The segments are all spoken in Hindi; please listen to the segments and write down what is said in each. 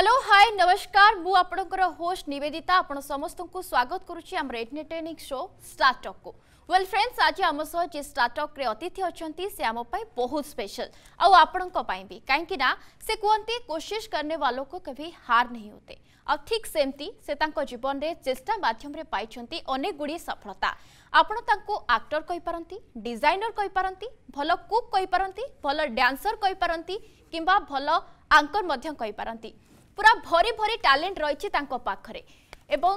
हेलो हाय नमस्कार मु आपणकर होस्ट निवेदिता आप समस्त स्वागत करुच्ची आम एंटरटेनिंग शो स्टार्टअप को वेल फ्रेंड्स आज आम सह जे स्टार्टअप अतिथि अच्छा से आमपाई बहुत स्पेशल आपणी भी कहीं से कहते कोशिश करने वालों को कभी हार नहीं होते ठीक सेमती से जीवन में चेष्टा मध्यम पाई अनेक गुड़ी सफलता आपड़ आक्टर कहीपारती डिजाइनर कहीपारती भल कुक भल डांसर कहीपारती कि भल आंकर कहीपारती ପୁରା ଭରି ଭରି ଟ୍ୟାଲେଣ୍ଟ ରହିଛି ତାଙ୍କ ପାଖରେ ଏବଂ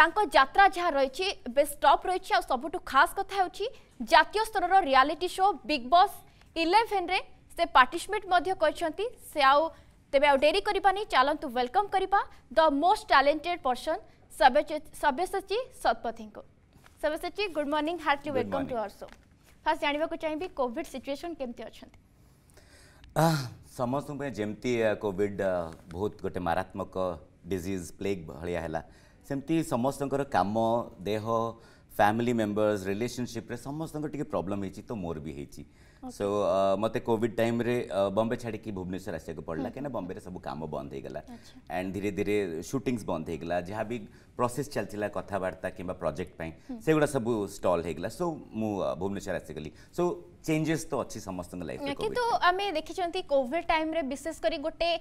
ତାଙ୍କ ଯାତ୍ରା ଯାହା ରହିଛି ବେଶ ଟପ୍ ରହିଛି ଆଉ ସବୁଠୁ ଖାସ୍ କଥା ହେଉଛି ଜାତୀୟ ସ୍ତରର ରିଆଲିଟି ଶୋ ବିଗ୍ ବସ୍ ଇଲେଭେନ୍ରେ ସେ ପାର୍ଟିସିପେଟ୍ ମଧ୍ୟ କରିଛନ୍ତି ସେ ଆଉ ତେବେ ଆଉ ଡେରି କରିବାନି ଚାଲନ୍ତୁ ୱେଲକମ୍ କରିବା the most talented person Sabyasachi ଶତପଥୀଙ୍କୁ Sabyasachi good morning heartly welcome to our show first ଜାଣିବାକୁ ଚାହିଁବି କୋଭିଡ୍ ସିଚୁଏସନ୍ କେମିତି ଅଛନ୍ତି ସମସ୍ତଙ୍କ ପାଇଁ ଯେମିତି କୋଭିଡ଼ ବହୁତ ଗୋଟେ ମାରାତ୍ମକ ଡିଜିଜ୍ ପ୍ଲେଗ୍ ଭଳିଆ ହେଲା ସେମିତି ସମସ୍ତଙ୍କର କାମ ଦେହ ଫ୍ୟାମିଲି ମେମ୍ବର୍ସ ରିଲେସନସିପ୍ରେ ସମସ୍ତଙ୍କର ଟିକେ ପ୍ରୋବ୍ଲେମ୍ ହେଇଛି ତ ମୋର ବି ହେଇଛି सो uh, मते कोविड टाइम रे uh, छाड़ी भुवनेश्वर आसाक पड़ा कहीं बम्बे रे सब कम बंद होगा एंड अच्छा। धीरे धीरे शूटिंग्स बंद होगा जहाँ भी प्रोसेस चलता कथबार्ता कि प्रोजेक्ट से गुड़ा सब स्टल होगा सो मु uh, भुवनेश्वर आसीगली सो चेंजेस तो अच्छी समस्त लाइफ किंतु आम देखी कोविड टाइम रे विशेष कर गोटे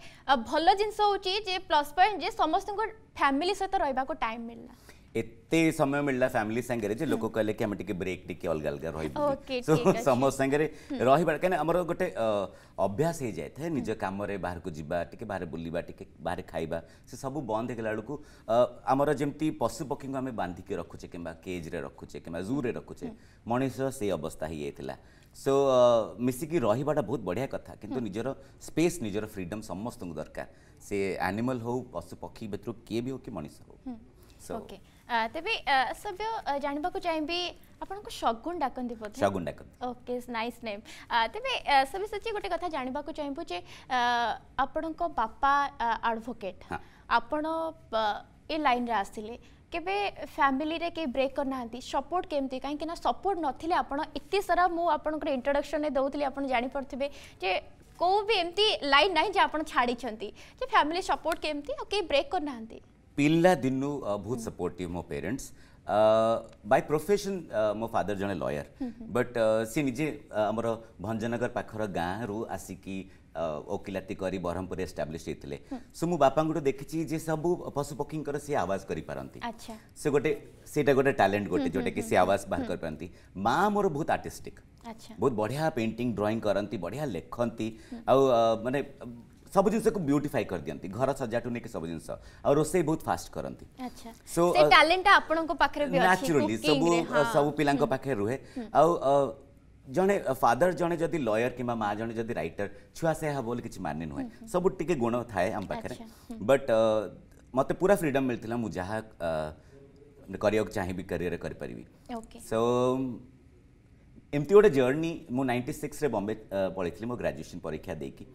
भल जिन हूँ प्लस पॉइंट जे समस्त फैमिली सहित रहा टाइम मिलला ଏତେ ସମୟ ମିଳିଲା ଫ୍ୟାମିଲି ସାଙ୍ଗରେ ଯେ ଲୋକ କହିଲେ କି ଆମେ ଟିକେ ବ୍ରେକ୍ ଟିକେ ଅଲଗା ଅଲଗା ରହିବୁ ସମସ୍ତ ସାଙ୍ଗରେ ରହିବା କାହିଁକିନା ଆମର ଗୋଟେ ଅଭ୍ୟାସ ହେଇଯାଇଥାଏ ନିଜ କାମରେ ବାହାରକୁ ଯିବା ଟିକେ ବାହାରେ ବୁଲିବା ଟିକେ ବାହାରେ ଖାଇବା ସେ ସବୁ ବନ୍ଦ ହେଇଗଲା ବେଳକୁ ଆମର ଯେମିତି ପଶୁପକ୍ଷୀଙ୍କୁ ଆମେ ବାନ୍ଧିକି ରଖୁଛେ କିମ୍ବା କେଜ୍ରେ ରଖୁଛେ କିମ୍ବା ଜୁରେ ରଖୁଛେ ମଣିଷ ସେଇ ଅବସ୍ଥା ହେଇଯାଇଥିଲା ସୋ ମିଶିକି ରହିବାଟା ବହୁତ ବଢ଼ିଆ କଥା କିନ୍ତୁ ନିଜର ସ୍ପେସ୍ ନିଜର ଫ୍ରିଡମ୍ ସମସ୍ତଙ୍କୁ ଦରକାର ସେ ଆନିମଲ୍ ହଉ ପଶୁ ପକ୍ଷୀ ଭିତରୁ କିଏ ବି ହଉ କି ମଣିଷ ହଉ ସୋ ତେବେ ସବ୍ୟ ଜାଣିବାକୁ ଚାହିଁବି ଆପଣଙ୍କୁ ଶଗୁନ ଡାକନ୍ତି ବୋଧେ ଶଗୁନ ଡାକନ୍ତି ଓକେ ନାଇସ୍ ନେମ୍ ତେବେ ସବ୍ୟ ସଚି ଗୋଟେ କଥା ଜାଣିବାକୁ ଚାହିଁବୁ ଯେ ଆପଣଙ୍କ ବାପା ଆଡ଼ଭୋକେଟ୍ ଆପଣ ଏ ଲାଇନ୍ରେ ଆସିଲେ কেবে ফ্যামিলিরে কে ব্রেক করে না সপোর্ট কেমতি কিনা সপোর্ট নথিলে আপনার এত সারা মু আপনার ইন্ট্রোডকশনে দৌলি আপনার জাঁপারে যে কেউ বি এমতি লাইন নাই যে আপনার ছাড়ি যে ফ্যামিলি সপোর্ট কেমতি আর কে ব্রেক করে না પિલ્લા દિનનું બહુ સપોર્ટિવ મો પેરેન્ટ્સ બાય પ્રોફેસન ମୋ ଫାଦର ଜଣେ ଲୟର ବଟ୍ ସେ ନିଜେ ଆମର ଭଞ୍ଜନଗର ପାଖର ଗାଁରୁ ଆସିକି ଓକିଲାତି କରି ବ୍ରହ୍ମପୁରରେ ଏଷ୍ଟାବ୍ଲିଶ ହେଇଥିଲେ ସୋ ମୁଁ ବାପାଙ୍କୁ ଗୋଟେ ଦେଖିଛି ଯେ ସବୁ ପଶୁପକ୍ଷୀଙ୍କର ସେ ଆୱାଜ କରିପାରନ୍ତି ସେ ଗୋଟେ ସେଇଟା ଗୋଟେ ଟ୍ୟାଲେଣ୍ଟ ଗୋଟେ ଯେଉଁଟାକି ସେ ଆୱାଜ ବାହାର କରିପାରନ୍ତି ମା ମୋର ବହୁତ ଆର୍ଟିଷ୍ଟିକ୍ ବହୁତ ବଢ଼ିଆ ପେଣ୍ଟିଂ ଡ୍ରଇଂ କରନ୍ତି ବଢ଼ିଆ ଲେଖନ୍ତି ଆଉ ମାନେ सब जिन को ब्यूटीफाई कर दियंती घर सजा टू नेके सब जिन आ रोसे बहुत फास्ट करंती सब सब पिलां को फादर जने जदी लॉयर कि मा जने जदी राइटर छुआ से बोल किछ मान्य न सब टिके गुण थाए हम पाखरे बट मते पूरा फ्रीडम मिलता मु जहा करियो चाहि करियर कर एमती गोटे जर्नी मु 96 रे बॉम्बे पढ़ी थी मो ग्राजुएसन परीक्षा देकी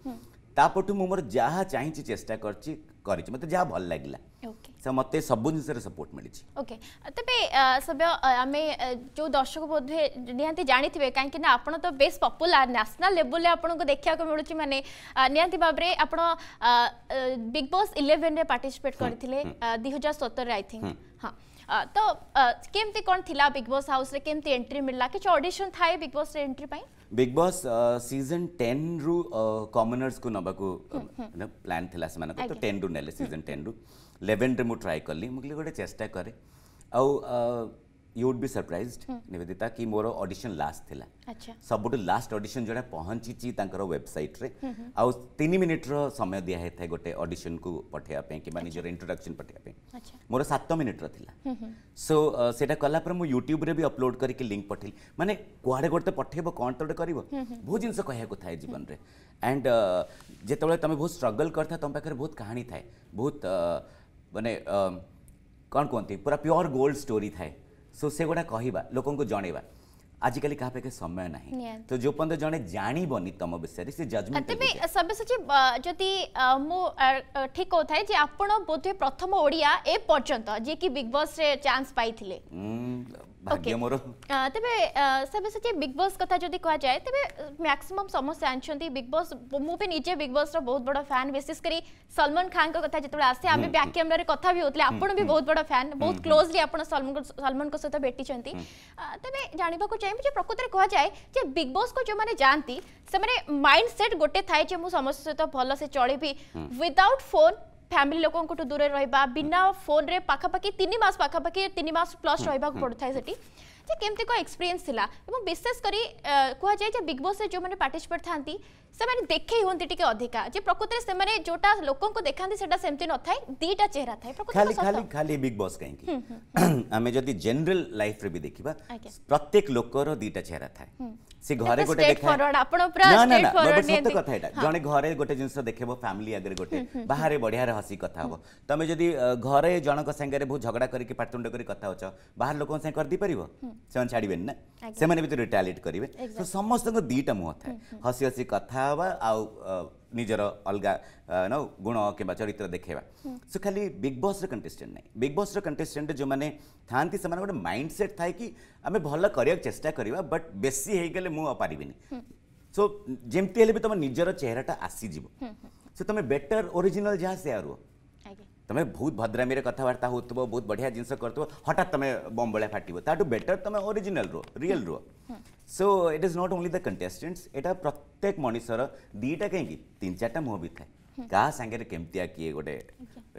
ତାପଟୁ ମୁଁ ମୋର ଯାହା ଚାହିଁଛି ଚେଷ୍ଟା କରିଛି କରିଛି ମୋତେ ଯାହା ଭଲ ଲାଗିଲା মতো সবু জিনিসের সপোর্ট মিছে ওকে তবে সভ্য আমি যে দর্শক বোধে নিহতি জাঁথিবে কিন্তু না আপনার তো বেশ পপুলার ন্যাশনাল লেভেলে আপনার দেখা মিলুচি মানে নিহতি ভাবে আপনার বিগ বস ইলেভেন পার্টিসিপেট করে দুই হাজার সতেরের আই থিঙ্ক হ্যাঁ তো কেমতি কোণ লা বিগ বস হাউস কেমতি এন্ট্রি মিললা কিছু অডিশন থাকে বিগ বস এন্ট্রি পাই ବିଗ୍ ବସ୍ ସିଜନ୍ ଟେନ୍ରୁ କମନର୍ସକୁ ନେବାକୁ ପ୍ଲାନ୍ ଥିଲା ସେମାନଙ୍କ ତ ଟେନ୍ରୁ ନେଲେ ସିଜନ୍ ଟେନ୍ରୁ ଲେଭେନ୍ରେ ମୁଁ ଟ୍ରାଏ କଲି ମୁଁ କହିଲି ଗୋଟେ ଚେଷ୍ଟା କରେ ଆଉ you would be surprise Nivedita कि मोर ऑडिशन लास्ट थिला अच्छा लास्ट ऑडिशन जोडा पहुंची तांकर वेबसाइट रे हम्म, हम्म। आ 3 रो समय दिया हेथे गोटे ऑडिशन को पठेया पे कि माने अच्छा। इंट्रोडक्शन पठेया पे अच्छा मोर 7 मिनिट रो थिला सो हम्म, सेटा कला पर मु YouTube रे भी अपलोड कर के लिंक पठेली माने कुआडे गोटे तो पठेबो कोन तोडे कर बहुत जिंस कहया को थाए जीवन रे एंड जो तमे बहुत स्ट्रगल करथा तम पाखरे बहुत कहानी थाए बहुत माने कौन कोनती पूरा प्योर गोल्ड स्टोरी थाए ସୋ ସେଗୁଡ଼ା କହିବା ଲୋକଙ୍କୁ ଜଣେଇବା ଆଜିକାଲି କାହା ପାଖେ ସମୟ ନାହିଁ ତ ଯୋଉ ପର୍ଯ୍ୟନ୍ତ ଜଣେ ଜାଣିବନି ତମ ବିଷୟରେ ସେ ଜଜମେଣ୍ଟ ତେବେ ସବ୍ୟସାଚୀ ଯଦି ମୁଁ ଠିକ କହୁଥାଏ ଯେ ଆପଣ ବୋଧେ ପ୍ରଥମ ଓଡ଼ିଆ ଏ ପର୍ଯ୍ୟନ୍ତ ଯିଏକି ବିଗ୍ ବସ୍ରେ ଚାନ୍ସ ପାଇଥିଲେ भाग्य मोर तबे बहुत बडो फैन विशेष करी सलमान हम्म, हम्म। खान भी होतले हम्म, बहुत बडो फैन बहुत क्लोजली आपण को सहित भेटी छंती तबे प्रकृत रे बिग बॉस को जो माने जानती से माने माइंडसेट गोटे थाय जे मु समस्या सहित भलसे से चलेबी विदाउट फोन फैमिली लोकों को दूर रहा बिना फोन रे पाखापाखि तीन मस पाखापाखी तीन मस प्लस रहा पड़ता है सेठी যে কেমতি কো এক্সপিরিয়েন্স লা এবং বিশেষ করে কুয়া যায় যে से देखे हूँ अधिका जो प्रकृत में जो लोक देखा सेमती दीटा चेहरा था खाली खाली खाली बिग बॉस कहीं जेनेल लाइफ देखा प्रत्येक लोकर दीटा चेहरा था से घरे गोटे देखा घर गोटे जिन देखे फैमिली आगे गोटे बाहर बढ़िया हसी कथा हम तुम्हें जब घर जनक बहुत झगड़ा करके पटतुंड कर बाहर लोक कर छाड़बे ना से रिटालीट करेंगे समस्त दीटा मुह था हसी हसी कथा କଥା ହେବା ଆଉ ନିଜର ଅଲଗା ନ ଗୁଣ କିମ୍ବା ଚରିତ୍ର ଦେଖେଇବା ସୋ ଖାଲି ବିଗ୍ ବସ୍ର କଣ୍ଟେଷ୍ଟେଣ୍ଟ ନାହିଁ ବିଗ୍ ବସ୍ର କଣ୍ଟେଷ୍ଟେଣ୍ଟରେ ଯେଉଁମାନେ ଥାଆନ୍ତି ସେମାନେ ଗୋଟେ ମାଇଣ୍ଡ ସେଟ୍ ଥାଏ କି ଆମେ ଭଲ କରିବାକୁ ଚେଷ୍ଟା କରିବା ବଟ୍ ବେଶୀ ହେଇଗଲେ ମୁଁ ଆଉ ପାରିବିନି ସୋ ଯେମିତି ହେଲେ ବି ତୁମ ନିଜର ଚେହେରାଟା ଆସିଯିବ ସୋ ତୁମେ ବେଟର୍ ଓରିଜିନାଲ୍ ଯାହା ସେୟା ରୁହ મે બહુત ભદ્ર મેરે કથા વાર્તા હોતબો બહુત બઢિયા જિન્સ કરતો હટત તમે બોમ્બ બળે ફાટીબો તાટુ બેટર તમે ઓરિજિનલ રો रियल રો so it is not only the contestants it આ પ્રત્યેક મનીષર દીટા કહી કે 3-4 ટા મોહ બી થે କାହା ସାଙ୍ଗରେ କେମିତିଆ କିଏ ଗୋଟେ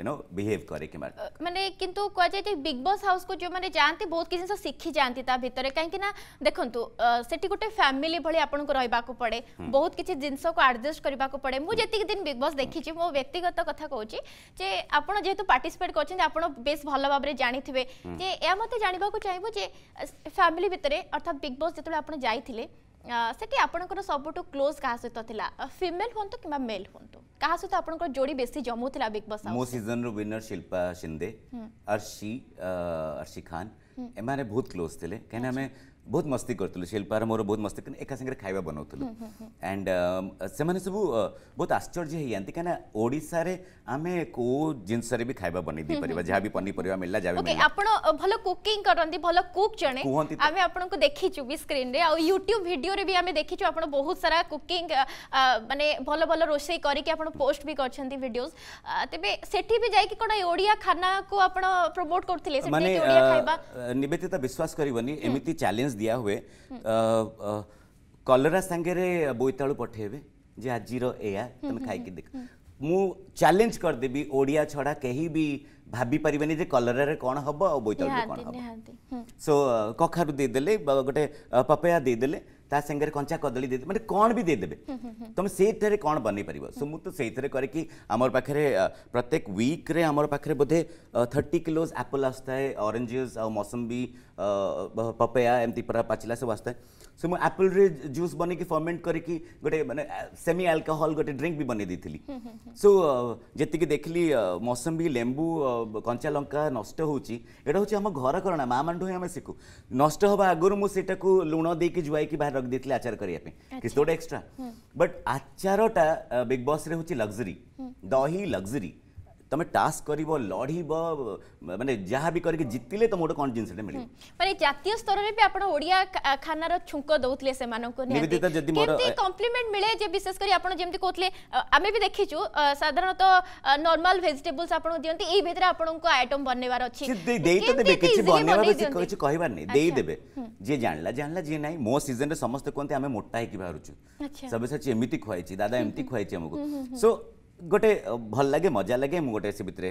ୟୁ ବିହେଭ କରେ କିମ୍ବା ମାନେ କିନ୍ତୁ କୁହାଯାଏ ଯେ ବିଗ୍ ବସ୍ ହାଉସ୍କୁ ଯେଉଁମାନେ ଯାଆନ୍ତି ବହୁତ କିଛି ଜିନିଷ ଶିଖି ଯାଆନ୍ତି ତା ଭିତରେ କାହିଁକି ନା ଦେଖନ୍ତୁ ସେଠି ଗୋଟେ ଫ୍ୟାମିଲି ଭଳି ଆପଣଙ୍କୁ ରହିବାକୁ ପଡ଼େ ବହୁତ କିଛି ଜିନିଷକୁ ଆଡ଼ଜଷ୍ଟ କରିବାକୁ ପଡ଼େ ମୁଁ ଯେତିକି ଦିନ ବିଗ୍ ବସ୍ ଦେଖିଛି ମୋ ବ୍ୟକ୍ତିଗତ କଥା କହୁଛି ଯେ ଆପଣ ଯେହେତୁ ପାର୍ଟିସିପେଟ୍ କରିଛନ୍ତି ଆପଣ ବେଶ ଭଲ ଭାବରେ ଜାଣିଥିବେ ଯେ ଏହା ମୋତେ ଜାଣିବାକୁ ଚାହିଁବୁ ଯେ ଫ୍ୟାମିଲି ଭିତରେ ଅର୍ଥାତ୍ ବିଗ୍ ବସ୍ ଯେତେବେଳେ ଆପଣ ଯାଇଥିଲେ ସେଠି ଆପଣଙ୍କର ସବୁଠୁ କ୍ଲୋଜ୍ କାହା ସହିତ ଥିଲା ଫିମେଲ୍ ହୁଅନ୍ତୁ କିମ୍ବା ମେଲ୍ ହୁଅନ୍ତୁ कहा सहित आप जोड़ी बेस जमुला बिग बस मो सीजन रु विनर शिल्पा शिंदे अर्शी अर्शी खान एम बहुत क्लोज थे कहीं ବହୁତ ମସ୍ତି କରୁଥିଲୁ ଶିଳ୍ପାର ମୋର ବହୁତ ମସ୍ତି କିନ୍ତୁ ଏକା ସାଙ୍ଗରେ ଖାଇବା ବନାଉଥିଲୁ ଆଣ୍ଡ ସେମାନେ ସବୁ ବହୁତ ଆଶ୍ଚର୍ଯ୍ୟ ହେଇଯାଆନ୍ତି କାହିଁକିନା ଓଡ଼ିଶାରେ ଆମେ କେଉଁ ଜିନିଷରେ ବି ଖାଇବା ବନେଇ ଦେଇପାରିବା ଯାହା ବି ପନିପରିବା ମିଳିଲା ଯାହା ବି ଆପଣ ଭଲ କୁକିଂ କରନ୍ତି ଭଲ କୁକ୍ ଜଣେ କୁହନ୍ତି ଆମେ ଆପଣଙ୍କୁ ଦେଖିଛୁ ବି ସ୍କ୍ରିନ୍ରେ ଆଉ ୟୁଟ୍ୟୁବ୍ ଭିଡ଼ିଓରେ ବି ଆମେ ଦେଖିଛୁ ଆପଣ ବହୁତ ସାରା କୁକିଂ ମାନେ ଭଲ ଭଲ ରୋଷେଇ କରିକି ଆପଣ ପୋଷ୍ଟ ବି କରିଛନ୍ତି ଭିଡ଼ିଓଜ ତେବେ ସେଠି ବି ଯାଇକି କ'ଣ ଓଡ଼ିଆ ଖାନାକୁ ଆପଣ ପ୍ରମୋଟ୍ କରୁଥିଲେ ମାନେ ନିବେଦିତା ବିଶ୍ୱାସ କରିବନି ଏମିତି ଚ୍ୟାଲେଞ୍ଜ मेसेज दिया हुए कलरा सांगे बोईता पठेबे जे आज तुम खाई देख मु चैलेंज कर देबी ओडिया छड़ा कहीं भी भाभी परिवनी जे कलर रे कोन हबो ओ बोईता कोन हबो सो कखारु दे देले गोटे पपया दे देले ता संगे कंचा कदली दे माने कोन भी दे देबे हम्म, हम्म, हम्म। तुम सेठ रे कोन बनि परिबो सो मु तो सेठ रे करे कि हमर पाखरे प्रत्येक वीक रे हमर पाखरे बदे 30 किलोस एप्पल आस्ताए ऑरेंजेस और मौसमबी पपया एमती पूरा पाचिला से वास्ते से मुझे आपल रे जूस बने कि फर्मेंट कर कि गोटे मैं सेमी अल्कोहल गोटे ड्रिंक भी बनई दी हम्म, हम्म, हम्म। सो जी देख ली मौसमी लेंबू कंचा लंका नष्ट होटा हूँ आम घर करना माँ मानू ही आम शिखू नष्ट आगर मुझे लुण दे कि जुआई कि बाहर रखी थी आचार करने किसी गोटे एक्सट्रा बट आचारटा बिग बस हूँ लग्जरी दही लग्जरी তুমি টাস্ক করব লড়ব মানে যা বি করি জিতলে তুমি গোটে কোণ জিনিসটা মিলবে মানে জাতীয় স্তরের বি আপনার ওড়িয়া খানার ছুঙ্ক দৌলে সে কমপ্লিমেন্ট মিলে যে বিশেষ করে আপনার যেমন কোথায় আমি বি দেখিছু সাধারণত নর্মাল ভেজিটেবলস আপনার দিকে এই ভিতরে আপনার আইটম বনাইবার অছি দেই তো দেবে কিছু বনাইবার বেশি কিছু কহিবার নেই দেই দেবে যে জানলা জানলা যে নাই মো সিজন রে সমস্ত কোনতে আমি মোটা হইকি বাহারুছু সবে সচ এমিতি খুয়াইছি দাদা এমিতি খুয়াইছি আমাকে সো ଗୋଟେ ଭଲ ଲାଗେ ମଜା ଲାଗେ ମୁଁ ଗୋଟେ ସେ ଭିତରେ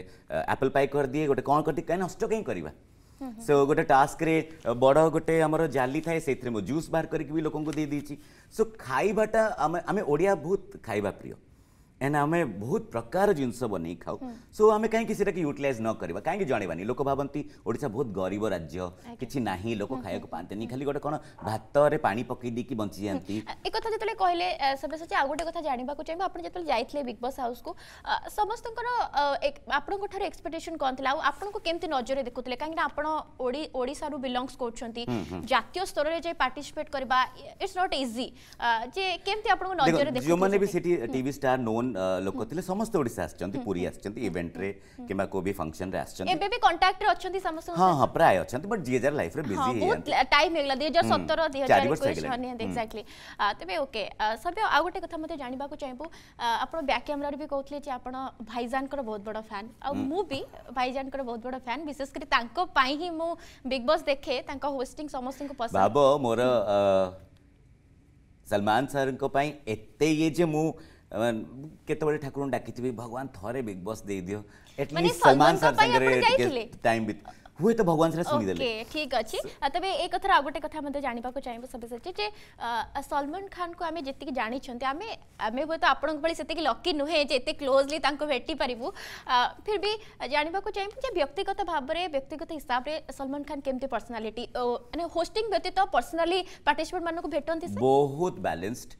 ଆପଲ୍ ପାଏ କରିଦିଏ ଗୋଟେ କ'ଣ କରିଦିଏ କାହିଁକି ନଷ୍ଟ କାହିଁ କରିବା ସୋ ଗୋଟେ ଟାସ୍କରେ ବଡ଼ ଗୋଟେ ଆମର ଜାଲି ଥାଏ ସେଇଥିରେ ମୁଁ ଜୁସ୍ ବାହାର କରିକି ବି ଲୋକଙ୍କୁ ଦେଇଦେଇଛି ସୋ ଖାଇବାଟା ଆମେ ଆମେ ଓଡ଼ିଆ ବହୁତ ଖାଇବା ପ୍ରିୟ एंड आम बहुत प्रकार जिनस बन खाऊ सो हम्म। आम कहीं यूटिलइज न करवा कहीं जनवानी लोक भावती ओडा बहुत गरीब राज्य किसी ना लोक हम्म, खाया हम्म। पाते खाली गोटे कौन भात पा पकईदे बची जाती एक कथा जो कहले सब्यसाची आउ गोटे क्या जानवाक चाहिए आप जो जाते बिग बस हाउस को समस्त आपण एक्सपेक्टेसन कौन थी आपको कमी नजर देखुले कहीं आपशारू बिलंगस कर जातीय स्तर में जाए पार्टिसिपेट करवा इट्स नट इजी जे केमती आपन नजर देखु जो मैंने भी सिटी टीवी स्टार नोन লোক থিলে সমস্ত ওড়িশা আসছন্তি পুরী আসছন্তি ইভেন্ট রে কিমা কো বি ফাংশন রে আসছন্তি এবে বি কন্টাক্ট রে অছন্তি সমস্ত হ্যাঁ হ্যাঁ প্রায় অছন্তি বাট জিয়ে যার লাইফ রে বিজি হ্যাঁ বহুত টাইম হেগলা 2017 2021 হনি এক্স্যাক্টলি তবে ওকে সবে আউ গটে কথা মতে জানিবাকু চাইবু আপন ব্যাক ক্যামেরা রে বি কইতলে যে আপন ভাইজানকৰ বহুত বড় ফ্যান আৰু মু বি ভাইজানকৰ বহুত বড় ফ্যান বিশেষ কৰি তাংক পাই হি মু বিগ বস দেখে তাংক হোস্টিং সমস্তଙ୍କୁ পছন্দ বাবো মোর ସଲମାନ ସାର୍ଙ୍କ ପାଇଁ ଏତେ ଇଏ ଯେ ମୁଁ କେତେବେଳେ ଠାକୁରଙ୍କୁ ଡାକିଥିବେ ଭଗବାନ ଥରେ ବିଗ୍ ବସ୍ ଦେଇଦିଅ ଏଟଲିଷ୍ଟ ସଲମାନ ସାର୍ ସାଙ୍ଗରେ ଟାଇମ୍ ବିତ ହୁଏତ ଭଗବାନ ସେଟା ଶୁଣିଦେଲେ ଠିକ୍ ଅଛି ତେବେ ଏ କଥାର ଆଉ ଗୋଟେ କଥା ମଧ୍ୟ ଜାଣିବାକୁ ଚାହିଁବୁ ସବ୍ୟସାଚୀ ଯେ ସଲମାନ ଖାନଙ୍କୁ ଆମେ ଯେତିକି ଜାଣିଛନ୍ତି ଆମେ ଆମେ ହୁଏତ ଆପଣଙ୍କ ଭଳି ସେତିକି ଲକି ନୁହେଁ ଯେ ଏତେ କ୍ଲୋଜଲି ତାଙ୍କୁ ଭେଟି ପାରିବୁ ଫିର ବି ଜାଣିବାକୁ ଚାହିଁବୁ ଯେ ବ୍ୟକ୍ତିଗତ ଭାବରେ ବ୍ୟକ୍ତିଗତ ହିସାବରେ ସଲମାନ ଖାନ କେମିତି ପର୍ସନାଲିଟି ମାନେ ହୋଷ୍ଟିଂ ବ୍ୟତୀତ ପର୍ସନାଲି ପାର୍ଟିସିପେଣ୍ଟ ମାନଙ୍କୁ ଭେଟନ୍ତି ବହୁତ ବ୍ୟାଲେନ୍ସଡ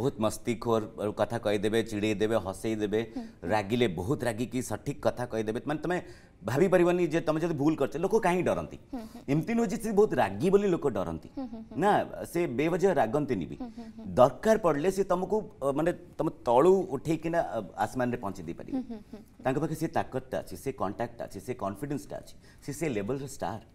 ବହୁତ ମସ୍ତିଖୋର କଥା କହିଦେବେ ଚିଡ଼େଇ ଦେବେ ହସେଇ ଦେବେ ରାଗିଲେ ବହୁତ ରାଗିକି ସଠିକ୍ କଥା କହିଦେବେ ମାନେ ତମେ भाभी परिवनी जे तमे जदी भूल करछ लोको काही डरंती इमती नो जे बहुत रागी बोली लोको डरंती ना से बेवजह रागंती निबी दरकार पडले से तमको माने तम तळु उठे किना आसमान रे पहुंची दी परि तांके पके से ताकत ता छि से कांटेक्ट ता छि से कॉन्फिडेंस ता छि से से लेवल रे स्टार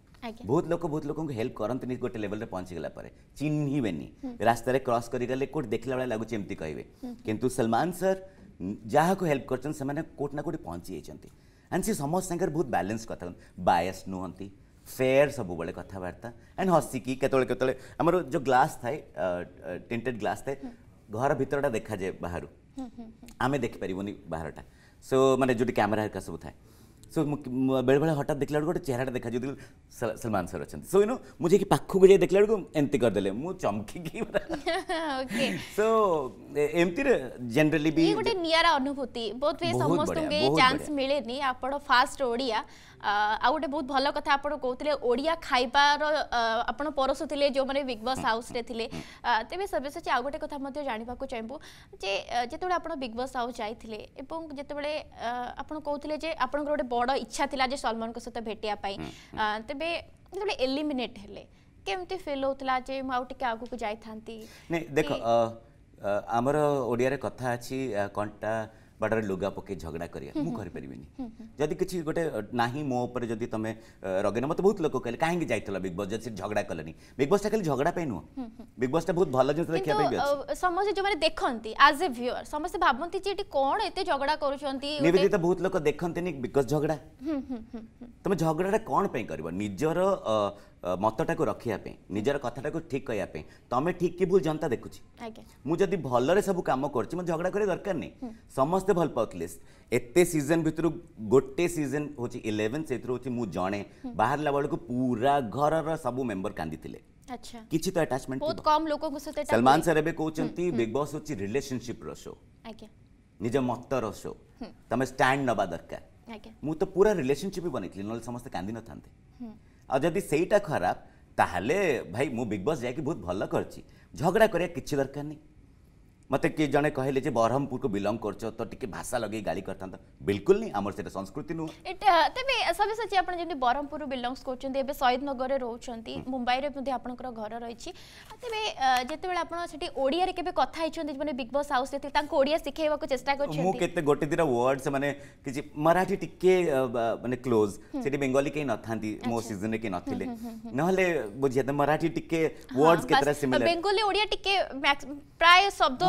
बहुत लोग बहुत लोग हेल्प करते गोटे लेवल रे पहुंची गला परे चिन्हबेनि रास्त क्रस कर देखला बेला लगुच कहते हैं कि सलमान सर जहाँ को हेल्प करोट ना कौट पहुंची एंड सी समस्त सागर बहुत बैलेंस कथा बायस नुहत फेयर सब बड़े कथबार्ता एंड हसिकी केत आम जो ग्लास थाए टेड ग्लास थे घर भितर देखा जाए बाहर हम्म, हम्म, हम्म। आम देखिपरि बाहर टा सो मैंने जो कैमेरा हरिका सब थाएँ সো বেড়ে বেড়ে হঠাৎ দেখলা বেড়ে গোটে চেহারাটা দেখা যাও সলমান স্যার অনেক সো ইউনো মু যাই পাখক যাই দেখলা বেড়ে এমতি করেদেলে মু চমকিকি সো এমতি জেনারেলি বি গোটে নিয়ারা অনুভূতি বোধ হুয়ে সমস্ত চান্স মিলেনি আপন ফাস্ট ওড়িয়া आ गोटे बहुत भल कथ कहते ओडिया खाइबार आप परसुले जो मैंने बिग बस हाउस तेज सब्यसाची आउ गोटे कथा जानवाक चाहबू जे जिते आप बिग बस हाउस जाते आपते आप गोटे बड़ इच्छा था सलमान सहित भेटापी तेज जो एलिमेट है केमती फिल होता जे मुझे आगे जाती देख आमर ओडिया कथा अच्छी कंटा बाटर लुगा पक झगड़ा करा मुझे जदि किसी गोटे ना मोर जब तुम रगे ना मतलब बहुत लोग कहे कहीं जाइल बिग बस झगड़ा कले बिग बस खाली झगड़ा नुह बिग बस बहुत भल जिन देखा समस्त जो देखते आज ए भिवर समस्त भावती कौन एत झगड़ा कर बहुत लोग देखते झगड़ा तुम झगड़ा कौन पर मतटा को रखापी निजर कथा ठीक कहवापी तुम्हें ठीक कि भूल जनता देखु मुझे भलि सब कम कर झगड़ा कर दरकार नहीं समस्ते भल पाऊ एत सीजन भितर गोटे सीजन हूँ इलेवेन से जड़े बाहर बेल को पूरा घर रु मेम्बर कांदी सलमान सर कहते बिग बॉस हूँ रिलेसनशिप रो निज मत रो तुम स्टाण नवा दरकार मुझे तो पूरा रिलेसनशिप बन समस्त कांदी न था ଆଉ ଯଦି ସେଇଟା ଖରାପ ତାହେଲେ ଭାଇ ମୁଁ ବିଗ୍ ବସ୍ ଯାଇକି ବହୁତ ଭଲ କରିଛି ଝଗଡ଼ା କରିବା କିଛି ଦରକାର ନାହିଁ मत किए जे कहले ब्रह्मपुर को बिलंग कर तो भाषा लगे गाली करता बिल्कुल नहीं आम सेटा संस्कृति नु एटा तबे सची आपण जेनि ब्रह्मपुर बिलंग्स कर शहीद नगर में रहउछन्ती हम्म। मुंबई में मध्ये घर रही तेरे जिते आपण सेठी ओडिया रे केबे बिग बस हाउस रे तांक ओडिया सिखेबा को चेष्टा गोटे दिन वर्ड से माने किछि मराठी टी माने क्लोज से बेंगली कहीं ना मो सीजन में कहीं ना নহले बुझिया मराठी टिके वर्ड्स हाँ, केतरा प्राय शब्द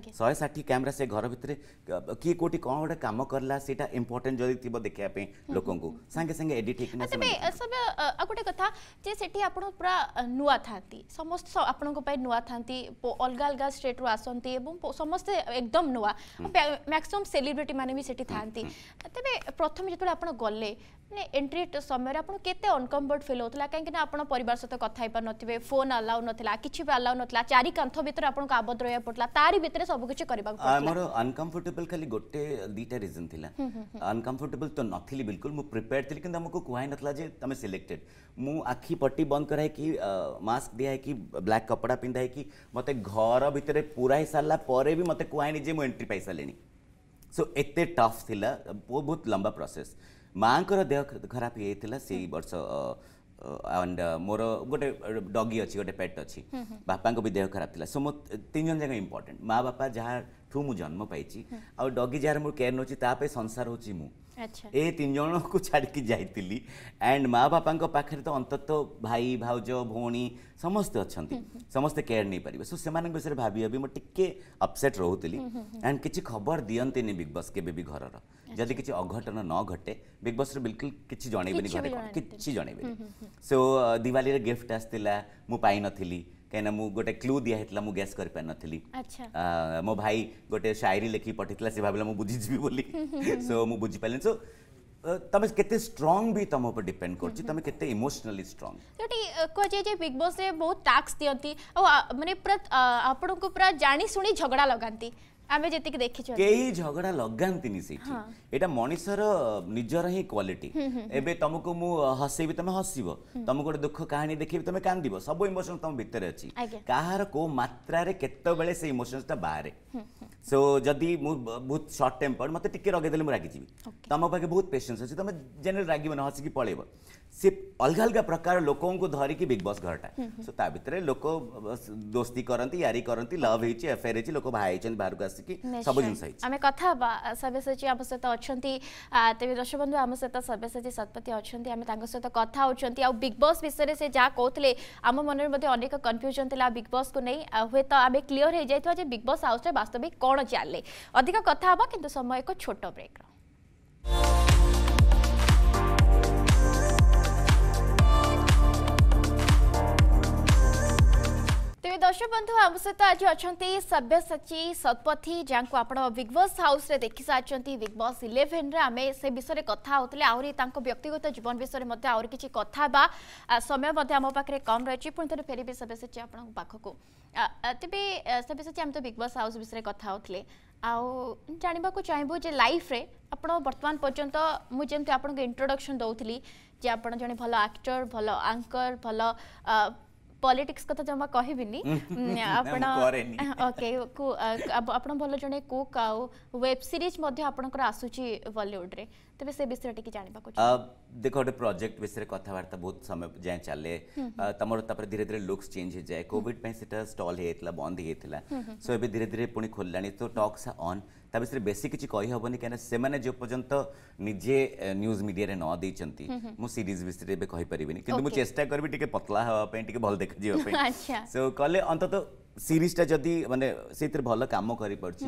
शहे षाठी कैमेरा से घर भितर किए कौट कौन गोटे कम कला से इम्पोर्टेन्ट जो थी देखापे लोक सांगे सांगे एडिट गोटे कथा आप पूरा नुआ था समस्त आपंपाई नुआ था अलग अलग स्टेट रू आसती समस्ते एकदम नुआ मैक्सीम सेलिब्रिटी मैंने भी सी था तेज प्रथम जो आप गले एंट्री समय अनकम्फर्ट फिल होता कहीं आपड़ परिवार सहित कथ पार नोन आलाउ ना कि भी आलाउ ना चारिकांथ भितर आपको आबद्ध रहा पड़ता तारी भर ଭିତରେ ସବୁ କିଛି କରିବାକୁ ପଡିଲା ମୋର ଅନକମ୍ଫର୍ଟେବଲ ଖାଲି ଗୋଟେ ଦିଟା ରିଜନ ଥିଲା ଅନକମ୍ଫର୍ଟେବଲ ତ ନଥିଲି ବିଲକୁଲ ମୁଁ ପ୍ରିପେୟାର ଥିଲି କିନ୍ତୁ ଆମକୁ କୁହାଇ ନଥିଲା ଯେ ତମେ ସିଲେକ୍ଟେଡ୍ ମୁଁ ଆଖି ପଟି ବନ୍ଦ କରାହେଇକି ମାସ୍କ ଦିଆହେଇକି ବ୍ଲାକ୍ କପଡ଼ା ପିନ୍ଧା ହେଇକି ମୋତେ ଘର ଭିତରେ ପୁରା ହେଇସାରିଲା ପରେ ବି ମୋତେ କୁହାଇନି ଯେ ମୁଁ ଏଣ୍ଟ୍ରି ପାଇସାରିଲିଣି ସୋ ଏତେ ଟଫ୍ ଥିଲା ବହୁତ ଲମ୍ବା ପ୍ରୋସେସ୍ ମାଆଙ୍କର ଦେହ ଖରାପ ହେଇଯାଇଥିଲା ସେଇ ବର୍ଷ आउन्ड मोरो गोटे डगि अछि गोटे पेट अछि बापाको बिदेह खराब थिला सो मो तीन जन जग्गा इम्पोर्टेन्ट मा-बापा जहाँ थु मु जन्म पाइछि आ डगि जहाँ मोर केयर नोछि तापे संसार होछि मु बापा छाडिक एन्ड मापा अन्त भाई भाउज भौनी समस्त अहिले समस्त केयर नै पारे सो विषय भावी म टिक अपसेट एंड ए खबर दिय बिग बस के घर जति अघटन घटे बिग बस्र बेलकुल कि घर जन सो दिवाली गिफ्ट आसिला म पान કેને મુ ગોટ એક લૂ દી આહે તલા મુ ગેસ કર પે નથલી અચ્છા મો ભાઈ ગોટે શાયરી લખી પટી તલા સે ભાવલે મુ બુધી જબી બોલી સો મુ બુજી પાલે સો તમે કિતતે સ્ટ્રોંગ બી તમો પર ડિપેન્ડ કરજી તમે કિતતે ઇમોશનલી સ્ટ્રોંગ કોજે જે બિગ બોસ રે બહુત ટાસ્ક દિયતી ઓ મે અપણ કો પરા જાણી સુણી ઝઘડા લગાન્તી ଆମେ ଯେତିକି ଦେଖିଛୁ କେହି ଝଗଡ଼ା ଲଗାନ୍ତିନି ସେଇଠି ଏଇଟା ମଣିଷର ନିଜର ହିଁ କ୍ୱାଲିଟି ଏବେ ତମକୁ ମୁଁ ହସେଇବି ତମେ ହସିବ ତମକୁ ଗୋଟେ ଦୁଃଖ କାହାଣୀ ଦେଖେଇବି ତମେ କାନ୍ଦିବ ସବୁ ଇମୋସନ ତମ ଭିତରେ ଅଛି କାହାର କୋଉ ମାତ୍ରାରେ କେତେବେଳେ ସେ ଇମୋସନଟା ବାହାରେ ସୋ ଯଦି ମୁଁ ବହୁତ ସର୍ଟ ଟେମ୍ପର୍ ମୋତେ ଟିକେ ରଗେଇଦେଲେ ମୁଁ ରାଗିଯିବି ତମ ପାଖେ ବହୁତ ପେସେନ୍ସ ଅଛି ତମେ ଜେନେରାଲ ରାଗିବ ନା ହସିକି ପଳେଇବ ସେ ଅଲଗା ଅଲଗା ପ୍ରକାର ଲୋକଙ୍କୁ ଧରିକି ବିଗ୍ ବସ୍ ଘରଟା ସୋ ତା ଭିତରେ ଲୋକ ଦୋସ୍ତି କରନ୍ତି ୟାରି କରନ୍ତି ଲଭ୍ ହେଇଛି ଏଫଆଇଆର୍ ହେଇଛି ଲୋକ ବାହା ହେଇଛନ୍ତି ବାହାରକୁ ଆସିକି ସବୁ ଜିନିଷ ହେଇଛି ଆମେ କଥା ହେବା ସବ୍ୟସାଚୀ ଆମ ସହିତ ଅଛନ୍ତି ତେବେ ଦର୍ଶବନ୍ଧୁ ଆମ ସହିତ ସବ୍ୟସାଚୀ ଶତପଥୀ ଅଛନ୍ତି ଆମେ ତାଙ୍କ ସହିତ କଥା ହେଉଛନ୍ତି ଆଉ ବିଗ୍ ବସ୍ ବିଷୟରେ ସେ ଯାହା କହୁଥିଲେ ଆମ ମନରେ ମଧ୍ୟ ଅନେକ କନଫ୍ୟୁଜନ୍ ଥିଲା ବିଗ୍ ବସ୍କୁ ନେଇ ହୁଏତ ଆମେ କ୍ଲିଅର୍ ହେଇଯାଇଥିବା ଯେ ବିଗ୍ ବସ୍ ହାଉସ୍ରେ ବାସ୍ତବିକ କ'ଣ ଚାଲିଲେ ଅଧିକ କଥା ହେବା କିନ୍ତୁ ସମୟ ଏକ ଛୋଟ ବ୍ରେକ୍ର दर्शक बंधु आम सहित आज अच्छा सब्यसाची शतपथी जहाँ को आपड़ बिग बस हाउस रे देखी सारी बिग बस इलेवेन रे आमे से विषय कथा होते आंक जीवन विषय में आज कथ बा समय आम पाखे कम रही पुणे फेर भी सब्यसाची आप पाखक तेबे सब्यसाची आम तो बिग बॉस हाउस विषय कथा होते आ चाहबू जो लाइफ आप बर्तमान पर्यटन मुझे आपको इंट्रोडक्शन दौली जे आप जन भल आक्टर भल आंकर भल ପଲିଟିକ୍ସ କଥା ଜମା କହିବିନି ଆପଣ ଓକେ ଆପଣ ଭଲ ଜଣେ କୁକ୍ ଆଉ ୱେବ୍ ସିରିଜ୍ ମଧ୍ୟ ଆପଣଙ୍କର ଆସୁଛି ବଲିଉଡ଼ରେ ତେବେ ସେ ବିଷୟରେ ଟିକେ ଜାଣିବାକୁ ଦେଖ ଗୋଟେ ପ୍ରୋଜେକ୍ଟ ବିଷୟରେ କଥାବାର୍ତ୍ତା ବହୁତ ସମୟ ଯାଏଁ ଚାଲେ ତମର ତାପରେ ଧୀରେ ଧୀରେ ଲୁକ୍ସ ଚେଞ୍ଜ ହେଇଯାଏ କୋଭିଡ ପାଇଁ ସେଟା ଷ୍ଟଲ୍ ହେଇଯାଇଥିଲା ବନ୍ଦ ହେଇଯାଇଥିଲା ସୋ ଏବେ ଧୀରେ ଧୀରେ ପୁଣି ଖୋଲିଲାଣି ତ ଟକ୍ସ ଅନ୍ ତା ବିଷୟରେ ବେଶୀ କିଛି କହିହେବନି କାହିଁକିନା ସେମାନେ ଯେ ପର୍ଯ୍ୟନ୍ତ ନିଜେ ନ୍ୟୁଜ୍ ମିଡ଼ିଆରେ ନ ଦେଇଛନ୍ତି ମୁଁ ସିରିଜ୍ ବିଷୟରେ ଏବେ କହିପାରିବିନି କିନ୍ତୁ ମୁଁ ଚେଷ୍ଟା କରିବି ଟିକେ ପତଳା ହେବା ପାଇଁ ଟିକେ ଭଲ ଦେଖାଯିବା ପାଇଁ ସୋ କଲେ ଅନ୍ତତଃ ସିରିଜଟା ଯଦି ମାନେ ସେଇଥିରେ ଭଲ କାମ କରିପାରୁଛି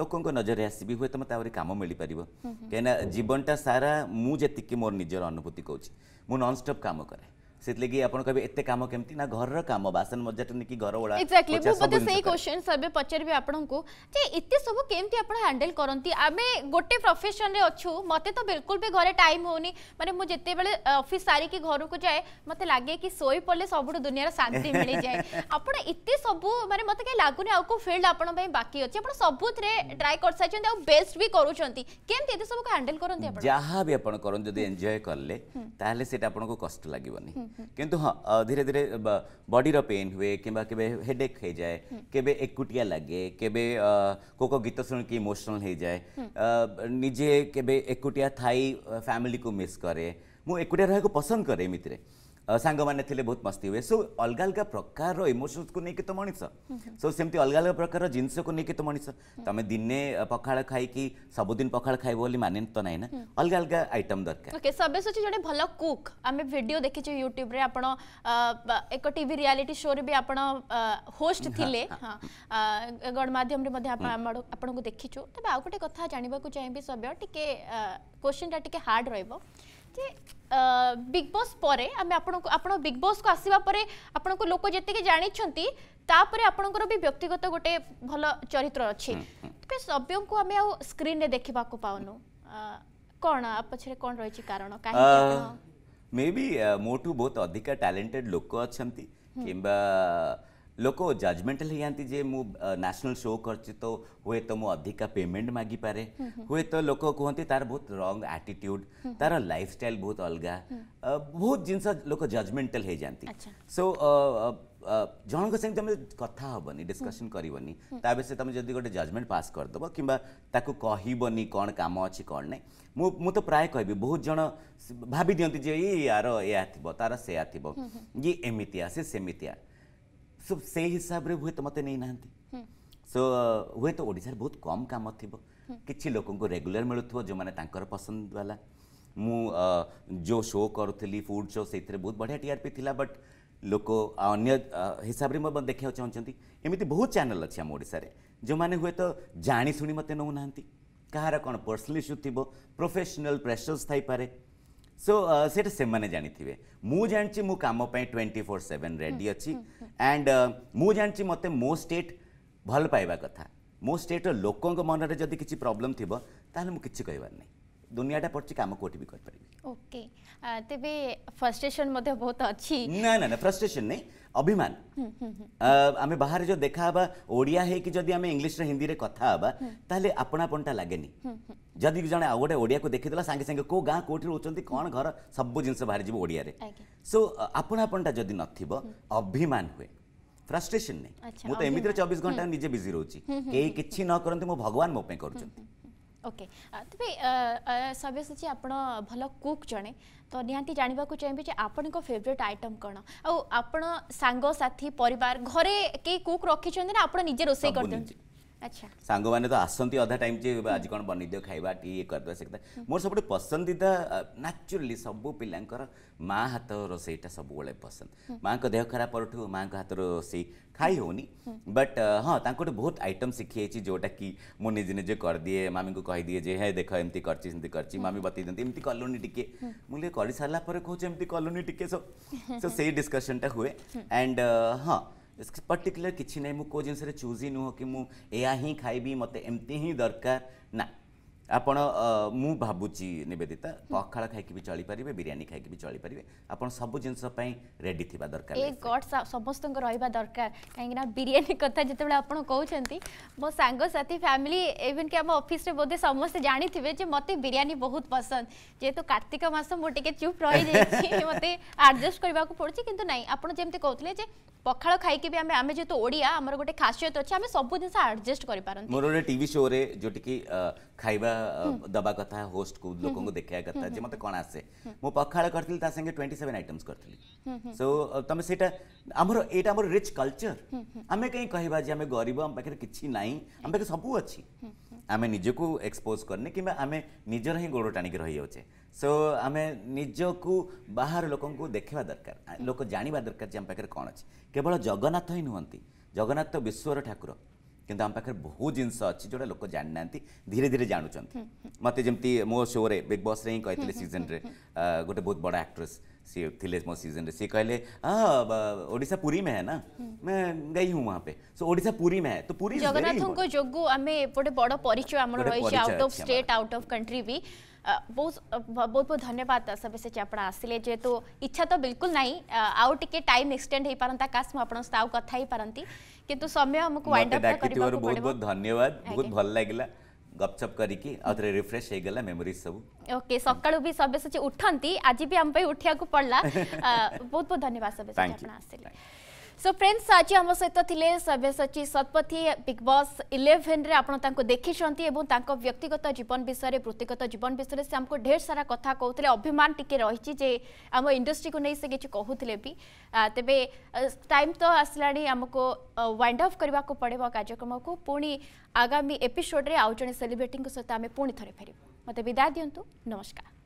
ଲୋକଙ୍କ ନଜରରେ ଆସିବି ହୁଏତ ମୋତେ ଆହୁରି କାମ ମିଳିପାରିବ କାହିଁକିନା ଜୀବନଟା ସାରା ମୁଁ ଯେତିକି ମୋର ନିଜର ଅନୁଭୂତି କହୁଛି ମୁଁ ନନ୍ଷ୍ଟପ୍ କାମ କରେ सेतलेगी आपन कबे एत्ते काम केमती ना घरर काम बासन मजट ने कि घर ओडा एक्जेक्टली बहुत बते सही क्वेश्चन सबे पचर भी आपन को जे इत्ते सब केमती आपन हैंडल करंती आबे गोटे प्रोफेशन रे अछु मते तो बिल्कुल भी घरे टाइम होनी माने मु जत्ते बेले ऑफिस सारी कि घर को जाए मते लागे शांति मिलि जाए आपन सब माने कर भी करू छंती केमती इत्ते किंतु हाँ धीरे धीरे बॉडी रो पेन हुए किंबा केबे हेडेक हो जाए हम्म। केबे एकुटिया लगे केबे को को गीत शुणी इमोशनल हो जाए हम्म। निजे केबे एकुटिया थाई फैमिली को मिस करे मु एकुटिया रहा पसंद करे एमती ସାଙ୍ଗମାନେ ଥିଲେ ବହୁତ ମସ୍ତି ହୁଏ ସୋ ଅଲଗା ଅଲଗା ପ୍ରକାରର ଇମୋସନ୍ସକୁ ନେଇକି ତ ମଣିଷ ସୋ ସେମିତି ଅଲଗା ଅଲଗା ପ୍ରକାରର ଜିନିଷକୁ ନେଇକି ତ ମଣିଷ ତମେ ଦିନେ ପଖାଳ ଖାଇକି ସବୁଦିନ ପଖାଳ ଖାଇବ ବୋଲି ମାନେ ତ ନାହିଁ ନା ଅଲଗା ଅଲଗା ଆଇଟମ୍ ଦରକାର ଓକେ ସବେଶ ଅଛି ଜଣେ ଭଲ କୁକ୍ ଆମେ ଭିଡ଼ିଓ ଦେଖିଛୁ ୟୁଟ୍ୟୁବରେ ଆପଣ ଏକ ଟିଭି ରିଆଲିଟି ଶୋରେ ବି ଆପଣ ହୋଷ୍ଟ ଥିଲେ ଗଣମାଧ୍ୟମରେ ମଧ୍ୟ ଆପଣଙ୍କୁ ଦେଖିଛୁ ତେବେ ଆଉ ଗୋଟେ କଥା ଜାଣିବାକୁ ଚାହିଁବି ସବ୍ୟ ଟିକେ କୋଶ୍ଚିନ୍ଟା ଟିକେ ହାର୍ଡ଼ ରହିବ যে বিগ বস পরে আমি আপনার আপনার বিগ বস কু আসবা পরে আপনার লোক যেত জাঁচান তাপরে আপনার বি ব্যক্তিগত গোটে ভাল চরিত্র অছি সভ্যঙ্কু আমি আউ স্ক্রিনে দেখা পাওনু কোণ আ পছরে কোণ রয়েছে কারণ মে বি মোঠু বহুত অধিকা ট্যালেন্টেড লোক অনেক কিংবা લોકો જજમેન્ટલ ହେଇଯାନ୍ତି ଯେ ମୁଁ ନ୍ୟାସନାଲ ଶୋ କରିଛି ତ ହୁଏତ ମୁଁ ଅଧିକା ପେମେଣ୍ଟ ମାଗିପାରେ ହୁଏତ ଲୋକ କୁହନ୍ତି ତାର ବହୁତ ରଙ୍ଗ ଆଟିଟ୍ୟୁଡ୍ ତାର ଲାଇଫଷ୍ଟାଇଲ ବହୁତ ଅଲଗା ବହୁତ ଜିନିଷ ଲୋକ ଜଜମେଣ୍ଟାଲ ହେଇଯାନ୍ତି ସୋ ଜଣଙ୍କ ସାଙ୍ଗେ ତୁମେ କଥା ହେବନି ଡିସ୍କସନ୍ କରିବନି ତା ବିଷୟରେ ତୁମେ ଯଦି ଗୋଟେ ଜଜମେଣ୍ଟ ପାସ୍ କରିଦେବ କିମ୍ବା ତାକୁ କହିବନି କ'ଣ କାମ ଅଛି କ'ଣ ନାହିଁ ମୁଁ ମୁଁ ତ ପ୍ରାୟ କହିବି ବହୁତ ଜଣ ଭାବି ଦିଅନ୍ତି ଯେ ଏଇ ୟାର ଏୟା ଥିବ ତାର ସେୟା ଥିବ ଇଏ ଏମିତିଆ ସେ ସେମିତିଆ सो से हिसाब से हुए तो मत नहीं ना सो हुए तो ओडार बहुत कम काम थी किसी लोक रेगुला मिलू जो मैंने पसंद वाला मु जो शो करी फुड शो से बहुत बढ़िया टीआरपी थी बट लोक अन्य हिसाब से देखा चाहते एमती बहुत चेल अच्छे आम ओडार जो मैंने हुए तो जाशुणी मत नौना କାହାର କ'ଣ ପର୍ସନାଲ୍ ଇସ୍ୟୁ ଥିବ ପ୍ରୋଫେସନାଲ୍ ପ୍ରେସର୍ସ ଥାଇପାରେ सो ସେଇଟା ସେମାନେ ଜାଣିଥିବେ ମୁଁ ଜାଣିଛି ମୁଁ କାମ ପାଇଁ ଟ୍ୱେଣ୍ଟି ଫୋର୍ ସେଭେନ୍ ରେଡ଼ି ଅଛି ଆଣ୍ଡ ମୁଁ ଜାଣିଛି ମୋତେ ମୋ ଷ୍ଟେଟ୍ ଭଲ ପାଇବା କଥା ମୋ ଷ୍ଟେଟ୍ର ଲୋକଙ୍କ ମନରେ ଯଦି କିଛି ପ୍ରୋବ୍ଲେମ୍ ଥିବ ତାହେଲେ ମୁଁ କିଛି କହିବାର ନାହିଁ ଦୁନିଆଟା ପଡ଼ିଛି କାମ କେଉଁଠି ବି କରିପାରିବି ओके uh, तेबे फ्रस्ट्रेशन मते बहुत अच्छी ना ना ना फ्रस्ट्रेशन नहीं अभिमान हम्म, हम्म, हम्म। uh, आम बाहर जो देखा हवा ओडिया है कि जदि आम इंग्लिश रे हिंदी रे कथा हवा ताले अपनापनटा लागेनी जदि जने आउ गोटे ओडिया को देखिदला सांगे सांगे को गां कोठी रोचंती कोन घर सब जिंस बाहर जीव ओडिया रे सो अपनापनटा uh, जदि नथिबो अभिमान हुए फ्रस्ट्रेशन नहीं अच्छा, मु तो एमितिर 24 घंटा निजे बिजी रहउची केही किछि न करंती मो भगवान मो पे ଓକେ ତେବେ ସବ୍ୟସାଚୀ ଆପଣ ଭଲ କୁକ୍ ଜଣେ ତ ନିହାତି ଜାଣିବାକୁ ଚାହିଁବି ଯେ ଆପଣଙ୍କ ଫେଭରେଟ୍ ଆଇଟମ୍ କ'ଣ ଆଉ ଆପଣ ସାଙ୍ଗସାଥି ପରିବାର ଘରେ କେହି କୁକ୍ ରଖିଛନ୍ତି ନା ଆପଣ ନିଜେ ରୋଷେଇ କରିଦିଅନ୍ତି ସାଙ୍ଗମାନେ ତ ଆସନ୍ତି ଅଧା ଟାଇମ୍ ଯେ ଆଜି କ'ଣ ବନେଇଦିଅ ଖାଇବା ଟି ଇଏ କରିଦେବା ସେ କଥା ମୋର ସବୁଠୁ ପସନ୍ଦିଦା ନ୍ୟାଚୁରାଲି ସବୁ ପିଲାଙ୍କର ମା ହାତ ରୋଷେଇଟା ସବୁବେଳେ ପସନ୍ଦ ମାଆଙ୍କ ଦେହ ଖରାପ ପରଠୁ ମାଆଙ୍କ ହାତ ରୋଷେଇ ଖାଇ ହେଉନି ବଟ୍ ହଁ ତାଙ୍କଠୁ ବହୁତ ଆଇଟମ୍ ଶିଖିଯାଇଛି ଯେଉଁଟାକି ମୁଁ ନିଜେ ନିଜେ କରିଦିଏ ମାମିଙ୍କୁ କହିଦିଏ ଯେ ହେ ଦେଖ ଏମିତି କରିଛି ସେମିତି କରିଛି ମାମି ବତେଇ ଦିଅନ୍ତି ଏମିତି କଲୁନି ଟିକେ ମୁଁ ଟିକେ କରିସାରିଲା ପରେ କହୁଛି ଏମିତି କଲୁନି ଟିକେ ସୋ ସେଇ ଡିସ୍କସନ୍ଟା ହୁଏ ଆଣ୍ଡ ହଁ पर्टिकुलर किसी ना मुझे कौ जिन चूज ही नुह कि मुझ या ही खाइबी मत एम दरकार ना ଆପଣ ମୁଁ ଭାବୁଛି ନିବେଦିତା ପଖାଳ ଖାଇକି ବି ଚଳିପାରିବେ ବିରିୟାନୀ ଖାଇକି ବି ଚଳିପାରିବେ ଆପଣ ସବୁ ଜିନିଷ ପାଇଁ ରେଡି ଥିବା ଦରକାର ଏ ଗଡ୍ ସମସ୍ତଙ୍କ ରହିବା ଦରକାର କାହିଁକିନା ବିରିୟାନୀ କଥା ଯେତେବେଳେ ଆପଣ କହୁଛନ୍ତି ମୋ ସାଙ୍ଗସାଥି ଫ୍ୟାମିଲି ଇଭେନ୍ କି ଆମ ଅଫିସରେ ବୋଧେ ସମସ୍ତେ ଜାଣିଥିବେ ଯେ ମୋତେ ବିରିୟାନୀ ବହୁତ ପସନ୍ଦ ଯେହେତୁ କାର୍ତ୍ତିକ ମାସ ମୁଁ ଟିକେ ଚୁପ୍ ରହିଯାଇଛି ମୋତେ ଆଡ଼ଜଷ୍ଟ କରିବାକୁ ପଡ଼ୁଛି କିନ୍ତୁ ନାହିଁ ଆପଣ ଯେମିତି କହୁଥିଲେ ଯେ ପଖାଳ ଖାଇକି ବି ଆମେ ଆମେ ଯେହେତୁ ଓଡ଼ିଆ ଆମର ଗୋଟେ ଖାସିୟତ ଅଛି ଆମେ ସବୁ ଜିନିଷ ଆଡ଼ଜଷ୍ଟ କରିପାରନ୍ତି ମୋର ଗୋଟେ ଟିଭି ଶୋରେ ଯେଉଁଠିକି ଖାଇବା ଦେବା କଥା ହୋଷ୍ଟକୁ ଲୋକଙ୍କୁ ଦେଖାଇବା କଥା ଯେ ମୋତେ କ'ଣ ଆସେ ମୁଁ ପଖାଳ କରିଥିଲି ତା ସାଙ୍ଗେ ଟ୍ୱେଣ୍ଟି ସେଭେନ୍ ଆଇଟମ୍ସ କରିଥିଲି ସୋ ତମେ ସେଇଟା ଆମର ଏଇଟା ଆମର ରିଚ୍ କଲଚର ଆମେ କାହିଁ କହିବା ଯେ ଆମେ ଗରିବ ଆମ ପାଖରେ କିଛି ନାହିଁ ଆମ ପାଖରେ ସବୁ ଅଛି ଆମେ ନିଜକୁ ଏକ୍ସପୋଜ କରିନେ କିମ୍ବା ଆମେ ନିଜର ହିଁ ଗୋଡ଼ ଟାଣିକି ରହିଯାଉଛେ ସୋ ଆମେ ନିଜକୁ ବାହାର ଲୋକଙ୍କୁ ଦେଖିବା ଦରକାର ଲୋକ ଜାଣିବା ଦରକାର ଯେ ଆମ ପାଖରେ କ'ଣ ଅଛି କେବଳ ଜଗନ୍ନାଥ ହିଁ ନୁହନ୍ତି ଜଗନ୍ନାଥ ତ ବିଶ୍ୱର ଠାକୁର कि आम पाखे बहुत जिन अच्छी जो लोक जानि ना धीरे धीरे जानूं मत जमी मो शो बिग बस हम कही सीजन में गोटे बहुत बड़ा आक्ट्रेस सी थे मो सीजन में सी कहे ओडा पुरी में है ना मैं गई हूँ वहाँ पे सो ओडा पुरी में है तो पुरी जगन्नाथ बड़ परिचय out of state out of country भी ବହୁତ ବହୁତ ବହୁତ ଧନ୍ୟବାଦ ସବ୍ୟସାଚୀ ଆପଣ ଆସିଲେ ଯେହେତୁ ଇଚ୍ଛା ତ ବିଲକୁଲ ନାହିଁ ଆଉ ଟିକେ ଟାଇମ୍ ଏକ୍ସଟେଣ୍ଡ ହେଇପାରନ୍ତା କାଶ ମୁଁ ଆପଣଙ୍କ ସହିତ ଆଉ କଥା ହେଇପାରନ୍ତି କିନ୍ତୁ ସମୟ ଆମକୁ ୱାଇଣ୍ଡ ଅପ୍ କରିବାକୁ ବହୁତ ବହୁତ ଧନ୍ୟବାଦ ବହୁତ ଭଲ ଲାଗିଲା ଗପଚପ କରିକି ଆଉଥରେ ରିଫ୍ରେଶ ହେଇଗଲା ମେମୋରିଜ ସବୁ ଓକେ ସକାଳୁ ବି ସବ୍ୟସାଚୀ ଉଠନ୍ତି ଆଜି ବି ଆମ ପାଇଁ ଉଠିବାକୁ ପଡ଼ିଲା ବହୁତ ବହୁତ ଧନ୍ୟବାଦ ସବ୍ୟସାଚୀ ଆପଣ ଆସିଲେ सो फ्रेंड्स आज आम सहित थे सभ्यसाची शतपथी बिग बॉस इलेवेन रे आपण तांको एवं तांको व्यक्तिगत जीवन विषय रे वृत्तिगत जीवन विषय से हमको ढेर सारा कथा कहउथिले अभिमान टिके रहिछि जे हम इंडस्ट्री को नहीं से किसी कहउथिले भी तेबे टाइम तो आसलाणी हमको वाइंड अप करबा को पड़ेबो कार्यक्रम को पुणी आगामी एपिसोड रे आउ जने सेलिब्रिटी को सहित हमें पुणी थरे फेरिबो मते विदा दियंतु नमस्कार